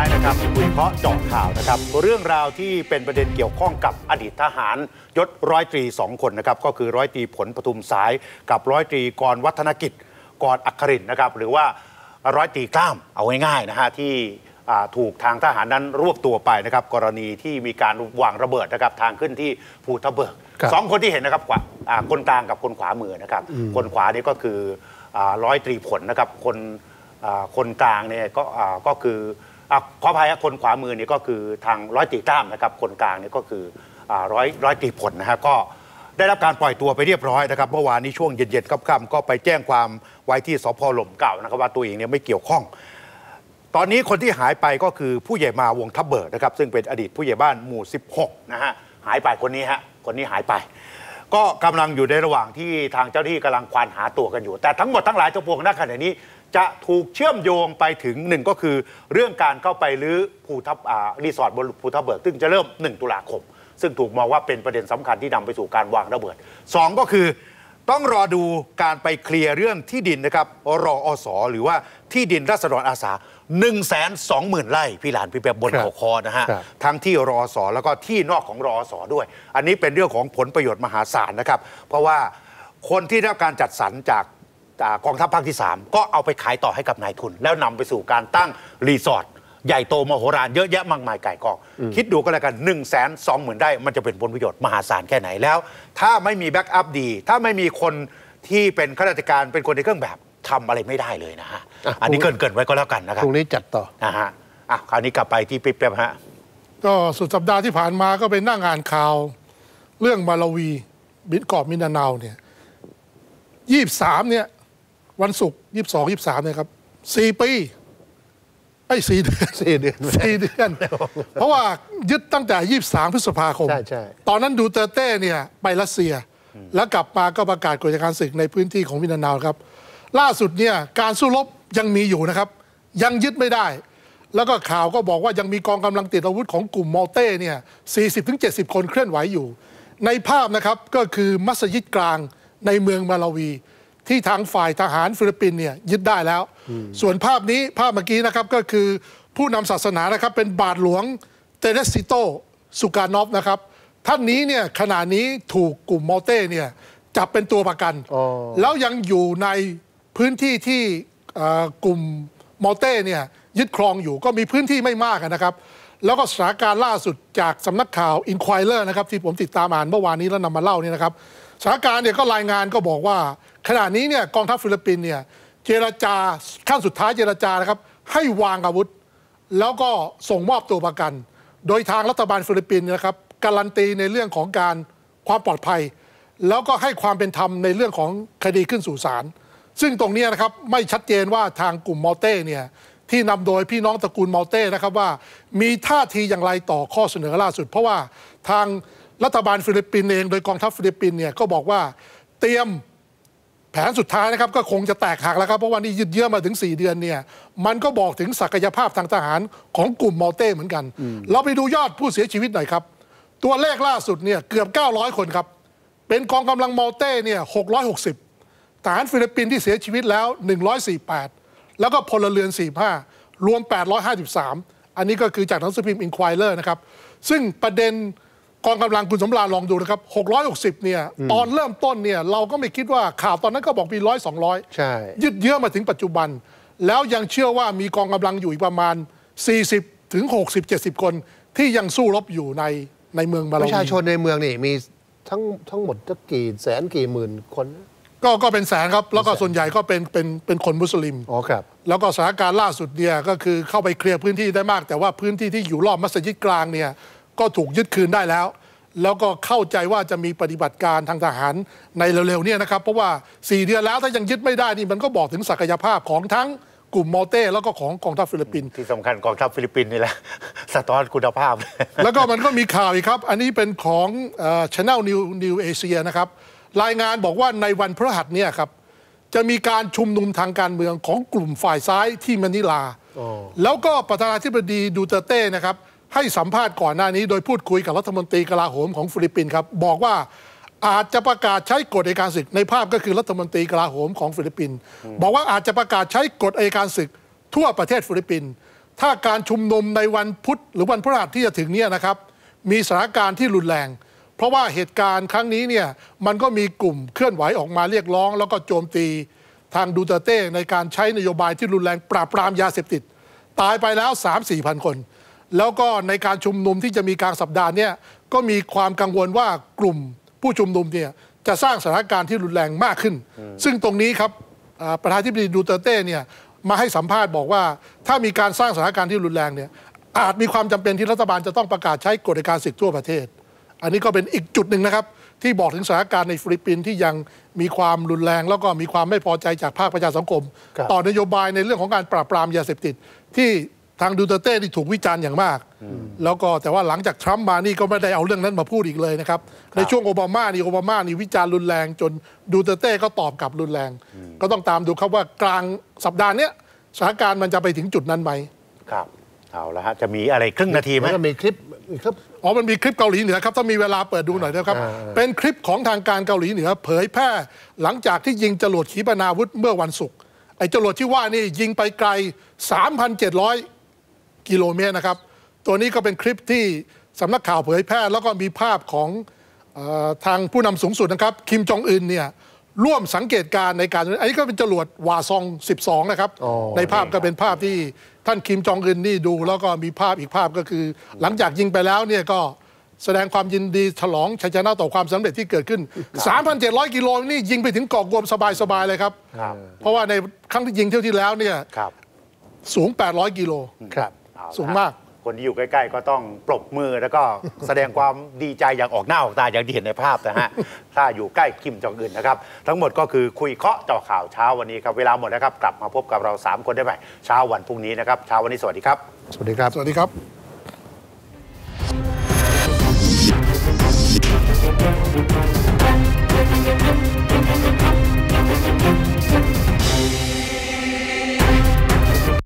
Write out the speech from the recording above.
ายนะครับคุยเพาะจอกข่าวนะครับเรื่องราวที่เป็นประเด็นเกี่ยวข้องกับอดีตทหารยศร้อยตรีสองคนนะครับก็คือร้อยตรีผลปทุมสายกับร้อยตรีกรวัฒนกิจ กรอัครินนะครับ หรือว่าร้อยตรีกล้ามเอาง่ายๆนะฮะที่ถูกทางทหารนั้นรวบตัวไปนะครับกรณีที่มีการวางระเบิดนะครับทางขึ้นที่ภูทะเบิกสองคนที่เห็นนะครับคนกลางกับคนขวามือนะครับคนขวานี่ก็คือร้อยตรีผลนะครับคนคนกลางเนี่ยก็ก็คืออ่ะขออภัยคนขวามือนี่ก็คือทางร้อยตีกล้ามนะครับคนกลางนี่ก็คือร้อยร้อยตีผลนะฮะก็ได้รับการปล่อยตัวไปเรียบร้อยนะครับ เมื่อวานนี้ช่วงเย็นๆค่ำๆก็ไปแจ้งความไว้ที่สพหล่มเก่านะครับว่าตัวเองเนี่ยไม่เกี่ยวข้อง ตอนนี้คนที่หายไปก็คือผู้ใหญ่มาวงทับเบิดนะครับซึ่งเป็นอดีตผู้ใหญ่บ้านหมู่ 16นะฮะหายไปคนนี้ฮะคนนี้หายไป ก็กำลังอยู่ในระหว่างที่ทางเจ้าหน้าที่กำลังควานหาตัวกันอยู่แต่ทั้งหมดทั้งหลายเจ้าพวงกขณะนี้จะถูกเชื่อมโยงไปถึงหนึ่งก็คือเรื่องการเข้าไปรื้อภูทับรีสอร์ทบนภูทับเบิกซึ่งจะเริ่ม 1 ตุลาคม ซึ่งถูกมองว่าเป็นประเด็นสำคัญที่นำไปสู่การวางระเบิด 2 ก็คือ ต้องรอดูการไปเคลียร์เรื่องที่ดินนะครับ รออสอหรือว่าที่ดินรัศดรอาสา1 2 0 0 0 0ไร่พี่หลานพี่แปบบนเขาคอนะฮะทั้งที่รออสอแล้วก็ที่นอกของรออสอด้วย อันนี้เป็นเรื่องของผลประโยชน์มหาศาลนะครับ เพราะว่าคนที่ได้รับการจัดสรรจากกองทัพภาคที่ 3 ก็เอาไปขายต่อให้กับนายทุน แล้วนำไปสู่การตั้งรีสอร์ทใหญ่โตมโหฬารเยอะแยะมากมายไก่กองคิดดูก็แล้วกัน1นึ่งแสนสองหมื่นได้มันจะเป็นผลประโยชน์มหาศาลแค่ไหนแล้วถ้าไม่มีแบ็กอัพดี ถ้าไม่มีคนที่เป็นข้าราชการเป็นคนในเครื่องแบบทำอะไรไม่ได้เลยนะฮะ อันนี้เกินเกินไว้ก็แล้วกันนะครับตรงนี้จัดต่อนะฮะอ่ะคราวนี้กลับไปที่ปิ๊บแป๊บฮะก็สุดสัปดาห์ที่ผ่านมาก็เป็นหน้างานข่าวเรื่องมาลาวี บิดกอบมินานาวเนี่ยยี่สามเนี่ยวันศุกร์ยี่สิบสองยี่สิบสามเนี่ยครับสี่ปีไอ้สี่เดือนสี่เดือนสี่เดือน เพราะว่ายึดตั้งแต่ยี่สิบสามพฤษภาคมใช่ใช่ตอนนั้นดูเตอร์เต้เนี่ยไปรัสเซีย แล้วกลับมาก็ประกาศกฎการศึกในพื้นที่ของวินานาวครับ ล่าสุดเนี่ยการสู้รบยังมีอยู่นะครับ ยังยึดไม่ได้ แล้วก็ข่าวก็บอกว่ายังมีกองกำลังติดอาวุธของกลุ่มมอลเต้เนี่ยสี่สิบถึงเจ็ดสิบคนเคลื่อนไหวอยู่ ในภาพนะครับก็คือมัสยิดกลางในเมืองมาลาวีที่ทางฝ่ายทหารฟิลิปปินเนี่ยยึดได้แล้ว ส่วนภาพนี้ภาพเมื่อกี้นะครับก็คือผู้นำศาสนานะครับเป็นบาทหลวงเตเนสซิโตสุการนอฟนะครับท่านนี้เนี่ยขณะนี้ถูกกลุ่มมอเต้เนี่ยจับเป็นตัวประกัน แล้วยังอยู่ในพื้นที่ที่กลุ่มมอเต้เนี่ยยึดครองอยู่ก็มีพื้นที่ไม่มากนะครับแล้วก็สถานการณ์ล่าสุดจากสำนักข่าวอินควายเลอร์นะครับ ที่ผมติดตามอ่านเมื่อวานนี้แล้วนำมาเล่านี่นะครับสถานการณ์เนี่ยก็รายงานก็บอกว่า ขณะนี้เนี่ยกองทัพฟิลิปปินส์เนี่ยเจรจาขั้นสุดท้ายเจรจานะครับให้วางอาวุธ แล้วก็ส่งมอบตัวประกัน โดยทางรัฐบาลฟิลิปปินส์นะครับการันตีในเรื่องของการความปลอดภัย แล้วก็ให้ความเป็นธรรมในเรื่องของคดีขึ้นสู่ศาลซึ่งตรงนี้นะครับไม่ชัดเจนว่าทางกลุ่มมอลเต้เนี่ยที่นำโดยพี่น้องตระกูลมอลเต้นะครับว่ามีท่าทีอย่างไรต่อข้อเสนอล่าสุด เพราะว่าทางรัฐบาลฟิลิปปินส์เองโดยกองทัพฟิลิปปินส์เนี่ย ก็บอกว่าเตรียมแผนสุดท้ายนะครับ ก็คงจะแตกหักแล้วครับ เพราะว่านี่ยืดเยื้อมาถึง 4 เดือนเนี่ยมันก็บอกถึงศักยภาพทางทหารของกลุ่มมอเต้เหมือนกัน เราไปดูยอดผู้เสียชีวิตหน่อยครับ ตัวเลขล่าสุดเนี่ยเกือบ 900 คนครับ เป็นกองกำลังมอเต้เนี่ย660ทหารฟิลิปปินส์ที่เสียชีวิตแล้ว148แล้วก็พลเรือน45รวม853อันนี้ก็คือจากหนังสือพิมพ์อินควายเลอร์นะครับซึ่งประเด็นกองกำลังคุณสมราลองดูนะครับ 660 เนี่ย ตอนเริ่มต้นเนี่ย เราก็ไม่คิดว่าข่าวตอนนั้นก็บอกมีร้อยสองร้อยใช่ยืดเยื้อมาถึงปัจจุบัน แล้วยังเชื่อว่ามีกองกำลังอยู่อีกประมาณ 40ถึง60 70 คน ที่ยังสู้รบอยู่ใน ในเมืองบาลีประชาชนในเมืองนี่ มีทั้งทั้งหมดกี่แสนกี่หมื่นคน ก็ก็เป็นแสนครับ แล้วก็ส่วนใหญ่ก็เป็นเป็นเป็นคนมุสลิมอ๋อครับแล้วก็สถานการณ์ล่าสุดเนี่ยก็คือเข้าไปเคลียร์พื้นที่ได้มาก แต่ว่าพื้นที่ที่อยู่รอบมัสยิดกลางเนี่ยก็ถูกยึดคืนได้แล้ว แล้วก็เข้าใจว่าจะมีปฏิบัติการทางทหารในเร็วๆนี้นะครับ เพราะว่า 4 เดือนแล้วถ้ายังยึดไม่ได้นี่มันก็บอกถึงศักยภาพของทั้งกลุ่มมอเต้ แล้วก็ของกองทัพฟิลิปปินส์ที่สำคัญกองทัพฟิลิปปินส์นี่แหละสะท้อนคุณภาพ แล้วก็มันก็มีข่าวอีกครับ อันนี้เป็นของช anel new new asia นะครับรายงานบอกว่าในวันพฤหัสเนี่ยครับจะมีการชุมนุมทางการเมืองของกลุ่มฝ่ายซ้ายที่มะนิลาแล้วก็ประธานาธิบดีดูเตเต้นะครับให้สัมภาษณ์ก่อนหน้านี้โดยพูดคุยกับรัฐมนตรีกลาโหมของฟิลิปปินส์ครับบอกว่าอาจจะประกาศใช้กฎอัยการศึก ในภาพก็คือรัฐมนตรีกลาโหมของฟิลิปปินส์บอกว่าอาจจะประกาศใช้กฎอัยการศึก ทั่วประเทศฟิลิปปินส์ถ้าการชุมนุมในวันพุธหรือวันพฤหัสที่จะถึงเนี่ยนะครับ มีสถานการณ์ที่รุนแรง เพราะว่าเหตุการณ์ครั้งนี้เนี่ยมันก็มีกลุ่มเคลื่อนไหวออกมาเรียกร้อง แล้วก็โจมตี ทางดูเตเต้ในการใช้นโยบายที่รุนแรง ปราบปรามยาเสพติด ตายไปแล้ว 3 4 พันคนแล้วก็ในการชุมนุมที่จะมีกลางสัปดาห์เนี่ยก็มีความกังวลว่ากลุ่มผู้ชุมนุมเนี่ยจะสร้างสถานการณ์ที่รุนแรงมากขึ้น ซึ่งตรงนี้ครับประธานที่ปดีดูเตเต้เนี่ยมาให้สัมภาษณ์บอกว่า ถ้ามีการสร้างสถานการณ์ที่รุนแรงเนี่ยอาจมีความจำเป็นที่รัฐบาลจะต้องประกาศใช้กฎในการสิทธิทั่วประเทศอันนี้ก็เป็นอีกจุดหนึ่งนะครับที่บอกถึงสถานการณ์ในฟิลิปปินส์ที่ยังมีความรุนแรง แล้วก็มีความไม่พอใจจากภาคประชาสังคม ต่อนโยบายในเรื่องของการปราบปรามยาเสพติดที่ทางดูเตเต้ที่ถูกวิจารณ์อย่างมาก แล้วก็แต่ว่าหลังจากทรัมป์มานี่ก็ไม่ได้เอาเรื่องนั้นมาพูดอีกเลยนะครับในช่วงโอบามานี่โอบามานี่วิจารณ์รุนแรง จนดูเตเต้ก็ตอบกลับรุนแรง ก็ต้องตามดูครับว่ากลางสัปดาห์นี้สถานการณ์มันจะไปถึงจุดนั้นไหมครับเอาละฮะจะมีอะไรครึ่งนาทีไหมมันมีคลิปครับอ๋อมันมีคลิปเกาหลีเหนือครับถ้ามีเวลาเปิดดูหน่อยนะครับ เป็นคลิปของทางการเกาหลีเหนือเผยแพร่ หลังจากที่ยิงจรวดขีปนาวุธเมื่อวันศุกร์ไอ้จรวดที่ว่านี่ยิงไปไกล 3,700กิโลเมตรนะครับ ตัวนี้ก็เป็นคลิปที่สำนักข่าวเผยแพร่ แล้วก็มีภาพของออทางผู้นำสูงสุดนะครับ คิมจองอึนเนี่ยร่วมสังเกตการในการอันนี้ก็เป็นจรวดวาซอง12นะครับ ในภาพก็เป็นภาพที่ท่านคิมจองอึนนี่ดู แล้วก็มีภาพอีกภาพก็คือ หลังจากยิงไปแล้วเนี่ยก็แสดงความยินดีฉลองชัยชนะต่อความสำเร็จที่เกิดขึ้น 3,700กิโลนี่ยิงไปถึงเกาะกวมสบายๆเลยครับ เพราะว่าในครั้งที่ยิงเที่ยวที่แล้วเนี่ยสูง800กิโลครับสูงมาก คนที่อยู่ใกล้ ๆ ก็ต้องปรบมือแล้วก็แสดงความดีใจอย่างออกหน้าออกตาอย่างที่เห็นในภาพนะฮะ ถ้าอยู่ใกล้คิมจองอึนนะครับ ทั้งหมดก็คือคุยเคาะเจาะข่าวเช้าวันนี้ครับเวลาหมดแล้วครับ กลับมาพบกับเรา 3 คนได้ใหม่เช้าวันพรุ่งนี้นะครับเช้าวันนี้สวัสดีครับ สวัสดีครับสวัสดีครับ